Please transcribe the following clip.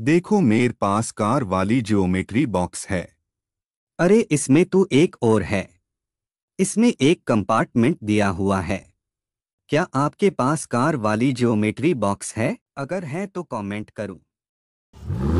देखो मेरे पास कार वाली ज्योमेट्री बॉक्स है अरे इसमें तो एक और है इसमें एक कंपार्टमेंट दिया हुआ है क्या आपके पास कार वाली ज्योमेट्री बॉक्स है अगर है तो कमेंट करूं